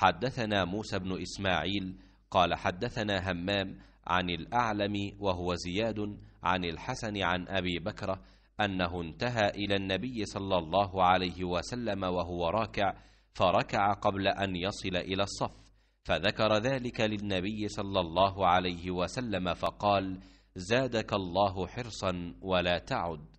حدثنا موسى بن إسماعيل قال حدثنا همام عن الأعلم وهو زياد عن الحسن عن أبي بكرة أنه انتهى إلى النبي صلى الله عليه وسلم وهو راكع فركع قبل أن يصل إلى الصف فذكر ذلك للنبي صلى الله عليه وسلم فقال زادك الله حرصا ولا تعد